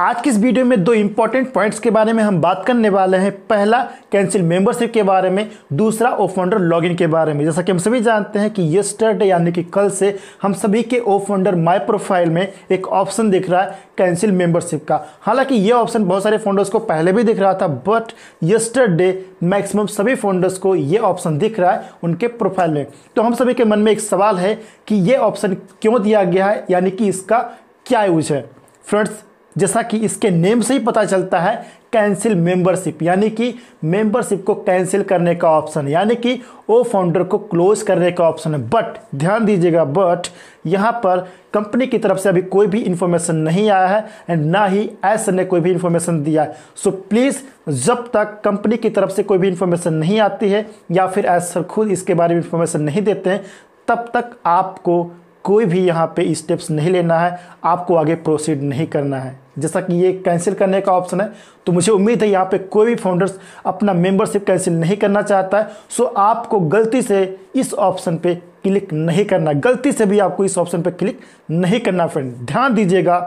आज की इस वीडियो में दो इंपॉर्टेंट पॉइंट्स के बारे में हम बात करने वाले हैं पहला कैंसिल मेंबरशिप के बारे में दूसरा ओ फंडर लॉगिन के बारे में जैसा कि हम सभी जानते हैं कि येस्टरडे यानी कि कल से हम सभी के ओ फाउंडर माई प्रोफाइल में एक ऑप्शन दिख रहा है कैंसिल मेंबरशिप का हालांकि ये ऑप्शन बहुत सारे फाउंडर्स को पहले भी दिख रहा था बट येस्टरडे मैक्सिमम सभी फाउंडर्स को ये ऑप्शन दिख रहा है उनके प्रोफाइल में तो हम सभी के मन में एक सवाल है कि ये ऑप्शन क्यों दिया गया है यानी कि इसका क्या यूज है फ्रेंड्स जैसा कि इसके नेम से ही पता चलता है कैंसिल मेंबरशिप यानी कि मेंबरशिप को कैंसिल करने का ऑप्शन यानी कि ओ फाउंडर को क्लोज करने का ऑप्शन है बट ध्यान दीजिएगा बट यहाँ पर कंपनी की तरफ से अभी कोई भी इन्फॉर्मेशन नहीं आया है एंड ना ही एस ने कोई भी इन्फॉर्मेशन दिया है सो so, प्लीज़ जब तक कंपनी की तरफ से कोई भी इन्फॉर्मेशन नहीं आती है या फिर एस सर खुद इसके बारे में इन्फॉर्मेशन नहीं देते हैं तब तक आपको कोई भी यहाँ पे स्टेप्स नहीं लेना है आपको आगे प्रोसीड नहीं करना है जैसा कि ये कैंसिल करने का ऑप्शन है तो मुझे उम्मीद है यहाँ पे कोई भी फाउंडर्स अपना मेंबरशिप कैंसिल नहीं करना चाहता है सो आपको गलती से इस ऑप्शन पे क्लिक नहीं करना गलती से भी आपको इस ऑप्शन पे क्लिक नहीं करना फ्रेंड ध्यान दीजिएगा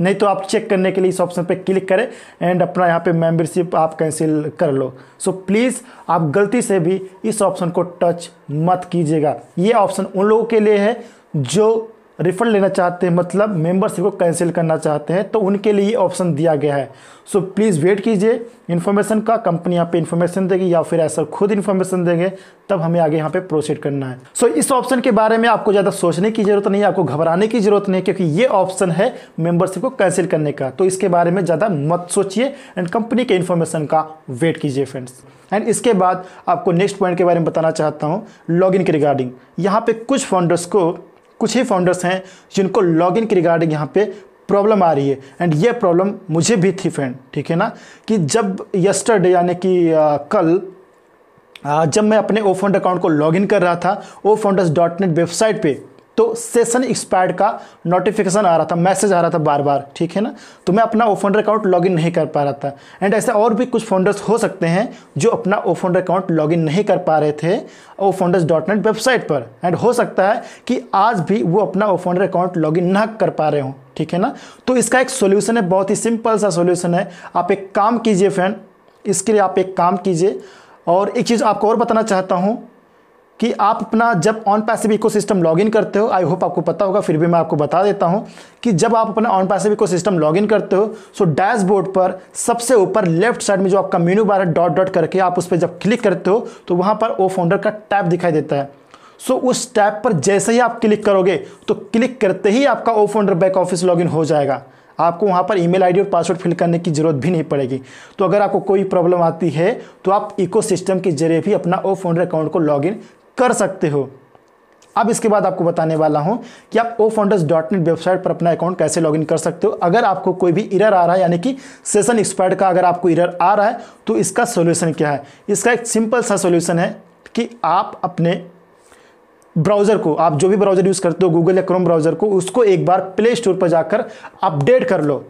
नहीं तो आप चेक करने के लिए इस ऑप्शन पे क्लिक करें एंड अपना यहाँ पे मेंबरशिप आप कैंसिल कर लो सो so, प्लीज़ आप गलती से भी इस ऑप्शन को टच मत कीजिएगा ये ऑप्शन उन लोगों के लिए है जो रिफंड लेना चाहते हैं मतलब मेंबरशिप को कैंसिल करना चाहते हैं तो उनके लिए ऑप्शन दिया गया है सो प्लीज़ वेट कीजिए इन्फॉर्मेशन का कंपनी यहाँ पे इन्फॉर्मेशन देगी या फिर ऐसा खुद इन्फॉर्मेशन देंगे तब हमें आगे यहाँ पे प्रोसीड करना है सो so, इस ऑप्शन के बारे में आपको ज़्यादा सोचने की ज़रूरत नहीं आपको घबराने की ज़रूरत नहीं क्योंकि ये ऑप्शन है मेम्बरशिप को कैंसिल करने का तो इसके बारे में ज़्यादा मत सोचिए एंड कंपनी के इन्फॉर्मेशन का वेट कीजिए फ्रेंड्स एंड इसके बाद आपको नेक्स्ट पॉइंट के बारे में बताना चाहता हूँ लॉगिन के रिगार्डिंग यहाँ पर कुछ फाउंडर्स को कुछ ही फाउंडर्स हैं जिनको लॉगिन के रिगार्डिंग यहाँ पे प्रॉब्लम आ रही है एंड ये प्रॉब्लम मुझे भी थी फ्रेंड ठीक है ना कि जब यस्टरडे यानी कि कल जब मैं अपने ओ फंड अकाउंट को लॉगिन कर रहा था O founders dot net website पर तो सेशन एक्सपायर्ड का नोटिफिकेशन आ रहा था मैसेज आ रहा था बार बार ठीक है ना तो मैं अपना ओफोल्डर अकाउंट लॉगिन नहीं कर पा रहा था एंड ऐसे और भी कुछ फाउंडर्स हो सकते हैं जो अपना ओफोल्डर अकाउंट लॉगिन नहीं कर पा रहे थे ओफोल्डर्स डॉट नेट वेबसाइट पर एंड हो सकता है कि आज भी वो अपना ओफोल्डर अकाउंट लॉगिन ना कर पा रहे हों ठीक है ना तो इसका एक सोल्यूशन है बहुत ही सिंपल सा सोल्यूशन है आप एक काम कीजिए फ्रेंड इसके लिए आप एक काम कीजिए और एक चीज़ आपको और बताना चाहता हूँ कि आप अपना जब ऑन पैसिव लॉग इन करते हो आई होप आपको पता होगा फिर भी मैं आपको बता देता हूं कि जब आप अपना ऑन पैसिव लॉग इन करते हो सो डैशबोर्ड पर सबसे ऊपर लेफ्ट साइड में जो आपका मेन्यू बार है डॉट डॉट करके आप उस पर जब क्लिक करते हो तो वहां पर ओ फोल्डर का टैब दिखाई देता है सो so, उस टैब पर जैसे ही आप क्लिक करोगे तो क्लिक करते ही आपका O folder back office login हो जाएगा आपको वहाँ पर ईमेल आईडी और पासवर्ड फिल करने की ज़रूरत भी नहीं पड़ेगी तो अगर आपको कोई प्रॉब्लम आती है तो आप इकोसिस्टम के जरिए भी अपना ओ फोल्डर अकाउंट को लॉगिन कर सकते हो अब इसके बाद आपको बताने वाला हूं कि आप O funds dot net website पर अपना अकाउंट कैसे लॉगिन कर सकते हो अगर आपको कोई भी इरर आ रहा है यानी कि सेशन एक्सपायर्ड का अगर आपको इरर आ रहा है तो इसका सोल्यूशन क्या है इसका एक सिंपल सा सोल्यूशन है कि आप अपने ब्राउज़र को आप जो भी ब्राउज़र यूज़ करते हो गूगल या क्रोम ब्राउज़र को उसको एक बार प्ले स्टोर पर जाकर अपडेट कर लो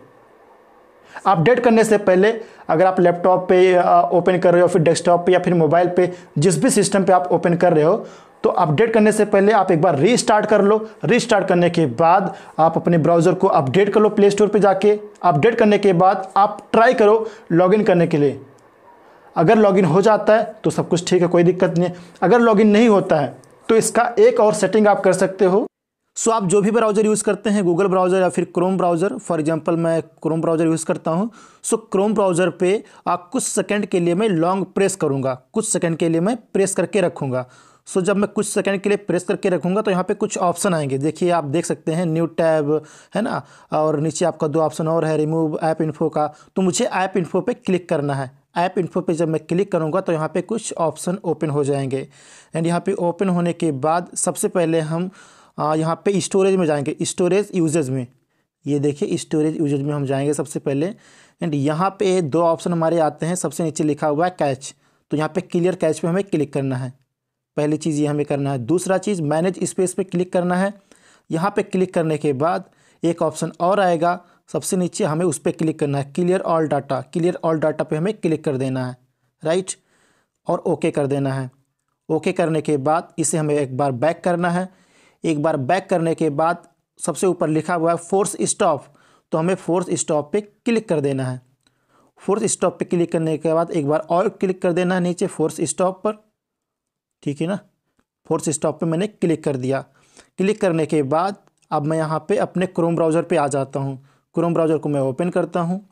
अपडेट करने से पहले अगर आप लैपटॉप पे ओपन कर रहे हो फिर डेस्कटॉप पे या फिर मोबाइल पे जिस भी सिस्टम पे आप ओपन कर रहे हो तो अपडेट करने से पहले आप एक बार रीस्टार्ट कर लो रीस्टार्ट करने के बाद आप अपने ब्राउज़र को अपडेट कर लो प्ले स्टोर पर जाके अपडेट करने के बाद आप ट्राई करो लॉगिन करने के लिए अगर लॉगिन हो जाता है तो सब कुछ ठीक है कोई दिक्कत नहीं है अगर लॉगिन नहीं होता है तो इसका एक और सेटिंग आप कर सकते हो सो आप जो भी ब्राउज़र यूज़ करते हैं गूगल ब्राउज़र या फिर क्रोम ब्राउज़र फॉर एग्जांपल मैं क्रोम ब्राउज़र यूज़ करता हूँ सो क्रोम ब्राउज़र पे आप कुछ सेकंड के लिए मैं लॉन्ग प्रेस करूँगा कुछ सेकंड के लिए मैं प्रेस करके रखूँगा सो so, जब मैं कुछ सेकंड के लिए प्रेस करके रखूँगा तो यहाँ पे कुछ ऑप्शन आएंगे देखिए आप देख सकते हैं न्यू टैब है ना और नीचे आपका दो ऑप्शन और है रिमूव ऐप इन्फो का तो मुझे ऐप इन्फो पे क्लिक करना है ऐप इन्फो पे जब मैं क्लिक करूँगा तो यहाँ पे कुछ ऑप्शन ओपन हो जाएंगे एंड यहाँ पे ओपन होने के बाद सबसे पहले हम हाँ, यहाँ पे स्टोरेज में जाएंगे स्टोरेज यूजेज में ये देखिए स्टोरेज यूजेज में हम जाएंगे सबसे पहले एंड यहाँ पे दो ऑप्शन हमारे आते हैं सबसे नीचे लिखा हुआ है कैच तो यहाँ पे क्लियर कैच पे हमें क्लिक करना है पहली चीज़ ये हमें करना है दूसरा चीज़ मैनेज स्पेस पे क्लिक करना है यहाँ पे क्लिक करने के बाद एक ऑप्शन और आएगा सबसे नीचे हमें उस पर क्लिक करना है clear all data clear all data पर हमें क्लिक कर देना है राइट और ओके कर देना है ओके करने के बाद इसे हमें एक बार बैक करना है एक बार बैक करने के बाद सबसे ऊपर लिखा हुआ है फोर्स स्टॉप तो हमें फोर्स स्टॉप पे क्लिक कर देना है फोर्स स्टॉप पे क्लिक करने के बाद एक बार और क्लिक कर देना है नीचे फोर्स स्टॉप पर ठीक है ना फोर्स स्टॉप पे मैंने क्लिक कर दिया क्लिक करने के बाद अब मैं यहाँ पे अपने क्रोम ब्राउज़र पे आ जाता हूँ क्रोम ब्राउज़र को मैं ओपन करता हूँ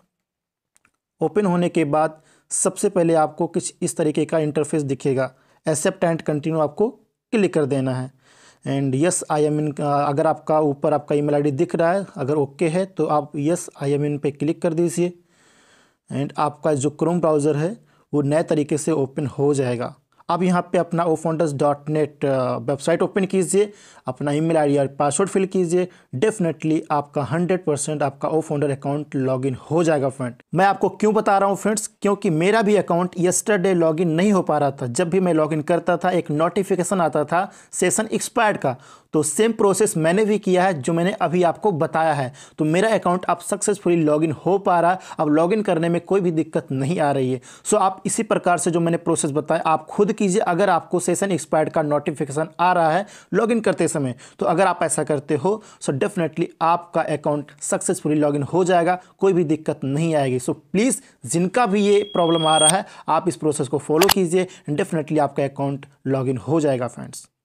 ओपन होने के बाद सबसे पहले आपको कुछ इस तरीके का इंटरफेस दिखेगा एक्सेप्ट एंड कंटिन्यू आपको क्लिक कर देना है and yes I am in अगर आपका ऊपर आपका ईमेल आईडी दिख रहा है अगर ओके okay है तो आप यस आई एम इन पर क्लिक कर दीजिए एंड आपका जो क्रोम ब्राउज़र है वो नए तरीके से ओपन हो जाएगा आप यहाँ पे अपना Ofunds dot net website open कीजिए अपना ईमेल आईडी और पासवर्ड फिल कीजिए डेफिनेटली आपका 100 परसेंट आपका ओफोंडर अकाउंट लॉगिन हो जाएगा फ्रेंड मैं आपको क्यों बता रहा हूँ फ्रेंड्स क्योंकि मेरा भी अकाउंट यस्टरडे लॉगिन नहीं हो पा रहा था जब भी मैं लॉगिन करता था एक नोटिफिकेशन आता था सेशन एक्सपायर्ड का तो सेम प्रोसेस मैंने भी किया है जो मैंने अभी आपको बताया है तो मेरा अकाउंट आप सक्सेसफुली लॉगिन हो पा रहा है अब लॉगिन करने में कोई भी दिक्कत नहीं आ रही है सो आप इसी प्रकार से जो मैंने प्रोसेस बताया आप खुद कीजिए अगर आपको सेशन एक्सपायर्ड का नोटिफिकेशन आ रहा है लॉगिन करते समय तो अगर आप ऐसा करते हो सो डेफिनेटली आपका अकाउंट सक्सेसफुली लॉगिन हो जाएगा कोई भी दिक्कत नहीं आएगी सो प्लीज़ जिनका भी ये प्रॉब्लम आ रहा है आप इस प्रोसेस को फॉलो कीजिए डेफिनेटली आपका अकाउंट लॉगिन हो जाएगा फ्रेंड्स